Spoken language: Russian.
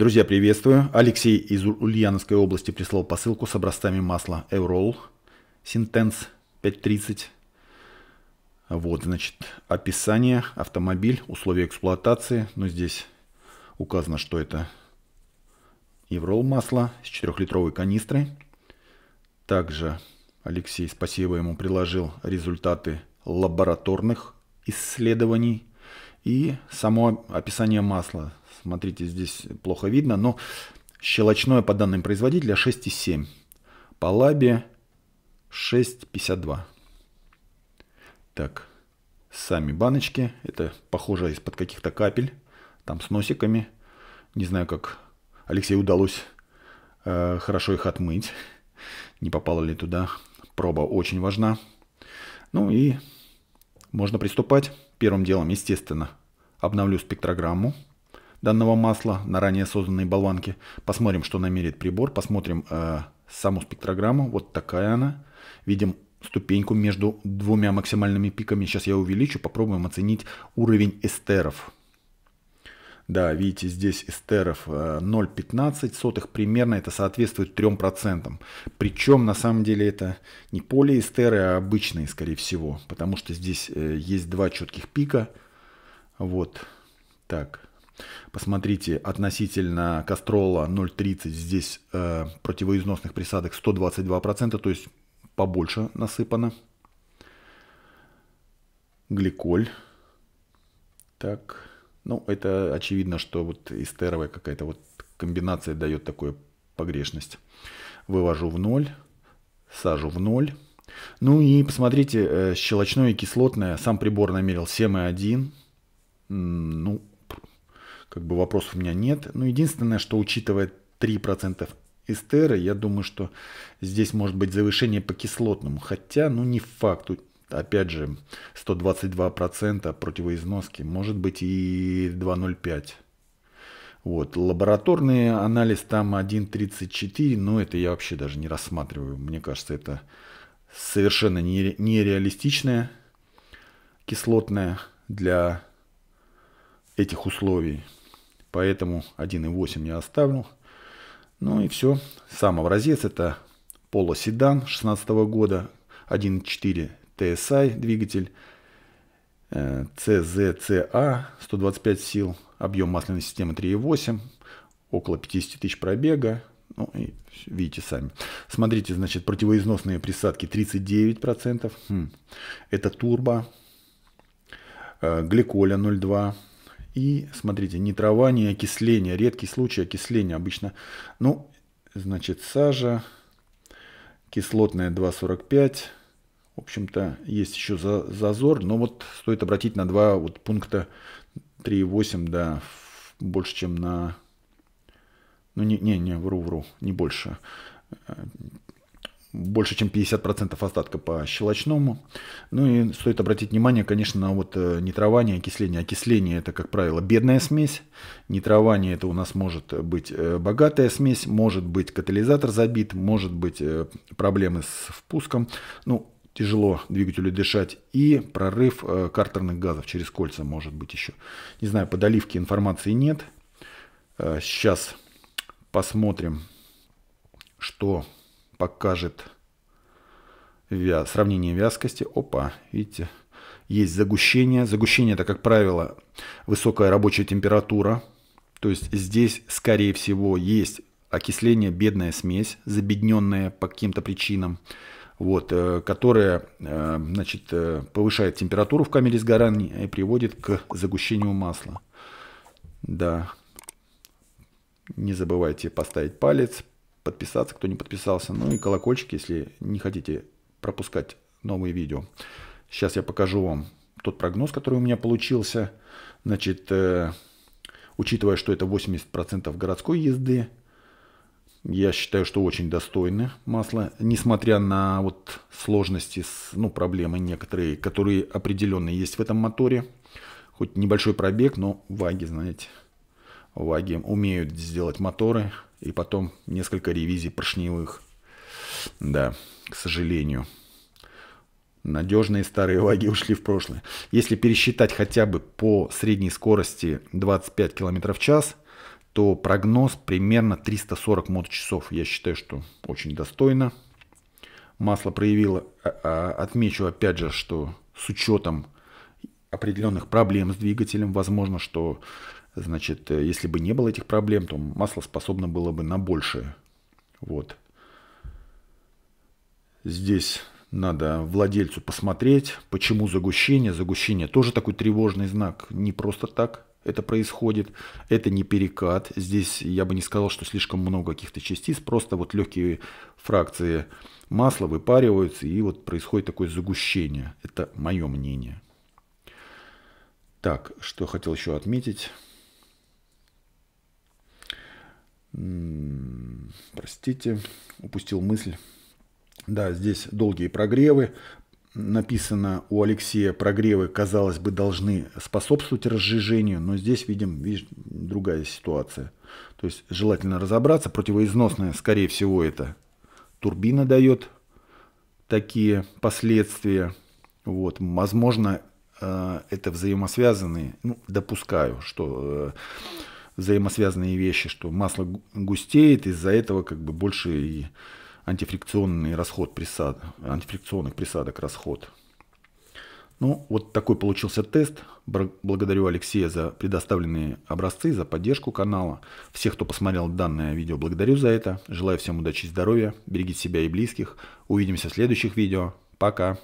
Друзья, приветствую. Алексей из Ульяновской области прислал посылку с образцами масла Эврол Синтенс 530. Вот, значит, описание, автомобиль, условия эксплуатации. Ну, здесь указано, что это Еврол масло с 4-литровой канистры. Также Алексей, спасибо ему, приложил результаты лабораторных исследований и само описание масла Смотрите, здесь плохо видно, но щелочное по данным производителя 6,7. По лабе 6,52. Так, сами баночки. Это похоже из-под каких-то капель. Там с носиками. Не знаю, как Алексей удалось э, хорошо их отмыть. Не попало ли туда. Проба очень важна. Ну и можно приступать. Первым делом, естественно, обновлю спектрограмму данного масла на ранее созданной болванке. Посмотрим, что намерит прибор. Посмотрим э, саму спектрограмму. Вот такая она. Видим ступеньку между двумя максимальными пиками. Сейчас я увеличу. Попробуем оценить уровень эстеров. Да, видите, здесь эстеров 0,15 э, примерно, это соответствует 3%. Причем на самом деле это не полиэстеры, а обычные, скорее всего, потому что здесь э, есть два четких пика. Вот, так, Посмотрите, относительно Кастрола 0,30 здесь э, противоизносных присадок 122%, то есть побольше насыпано. Гликоль. Так, ну это очевидно, что вот эстеровая какая-то вот комбинация дает такую погрешность. Вывожу в ноль, сажу в ноль. Ну и посмотрите, э, щелочное и кислотное. Сам прибор намерил 7,1. Ну, как бы вопросов у меня нет. но ну, единственное, что учитывая 3% эстеры, я думаю, что здесь может быть завышение по кислотному. Хотя, ну, не факт. Опять же, 122% противоизноски, может быть и 2,05%. Вот. Лабораторный анализ там 1.34, но это я вообще даже не рассматриваю. Мне кажется, это совершенно нере нереалистичная кислотная для этих условий. Поэтому 1.8 я оставлю. Ну и все. Сам образец это Polo Sedan 16 года, 1.4 TSI двигатель, CZCA э, 125 а, сил, объем масляной системы 3.8, около 50 тысяч пробега. Ну, и видите сами. Смотрите, значит, противоизносные присадки 39%. Хм. Это турбо. Э, гликоля 0,2. И, смотрите, не окисление. Редкий случай окисления обычно. Ну, значит, сажа, кислотная 2,45. В общем-то, есть еще за зазор, но вот стоит обратить на два вот пункта 3,8, да, больше, чем на... Ну, не, не, не, вру, вру, не больше больше, чем 50% остатка по щелочному. Ну и стоит обратить внимание, конечно, на вот э, нитрование, окисление. Окисление – это, как правило, бедная смесь. Нитрование – это у нас может быть э, богатая смесь, может быть катализатор забит, может быть э, проблемы с впуском. Ну, тяжело двигателю дышать, и прорыв картерных газов через кольца может быть еще. Не знаю, по доливке информации нет. Сейчас посмотрим, что покажет вя... сравнение вязкости. Опа, видите, есть загущение. Загущение – это, как правило, высокая рабочая температура. То есть здесь, скорее всего, есть окисление, бедная смесь, забедненная по каким-то причинам, вот, э, которая э, значит, э, повышает температуру в камере сгорания и приводит к загущению масла. Да, не забывайте поставить палец, подписаться, кто не подписался. Ну и колокольчик, если не хотите пропускать новые видео. Сейчас я покажу вам тот прогноз, который у меня получился. Значит, э, учитывая, что это 80% городской езды, я считаю, что очень достойны масло, несмотря на вот сложности, с, ну, проблемы некоторые, которые определенно есть в этом моторе. Хоть небольшой пробег, но ваги, знаете, ваги умеют сделать моторы, и потом несколько ревизий поршневых. Да, к сожалению. Надежные старые лаги ушли в прошлое. Если пересчитать хотя бы по средней скорости 25 км в час, то прогноз примерно 340 моточасов. Я считаю, что очень достойно. Масло проявило. А, а, отмечу опять же, что с учетом определенных проблем с двигателем, возможно, что Значит, э, если бы не было этих проблем, то масло способно было бы на большее. Вот. Здесь надо владельцу посмотреть, почему загущение. Загущение тоже такой тревожный знак. Не просто так это происходит. Это не перекат. Здесь я бы не сказал, что слишком много каких-то частиц. Просто вот легкие фракции масла выпариваются, и вот происходит такое загущение. Это мое мнение. Так, что хотел еще отметить. Простите, упустил мысль. Да, здесь долгие прогревы. Написано у Алексея, прогревы, казалось бы, должны способствовать разжижению, но здесь, видим, видишь, другая ситуация. То есть желательно разобраться. Противоизносная, скорее всего, это турбина дает такие последствия. Вот, возможно, э, это взаимосвязанные, ну, допускаю, что э, взаимосвязанные вещи, что масло густеет, из-за этого как бы больше и антифрикционный расход присад, антифрикционных присадок расход. Ну, вот такой получился тест. Благодарю Алексея за предоставленные образцы, за поддержку канала. Всех, кто посмотрел данное видео, благодарю за это. Желаю всем удачи и здоровья. Берегите себя и близких. Увидимся в следующих видео. Пока.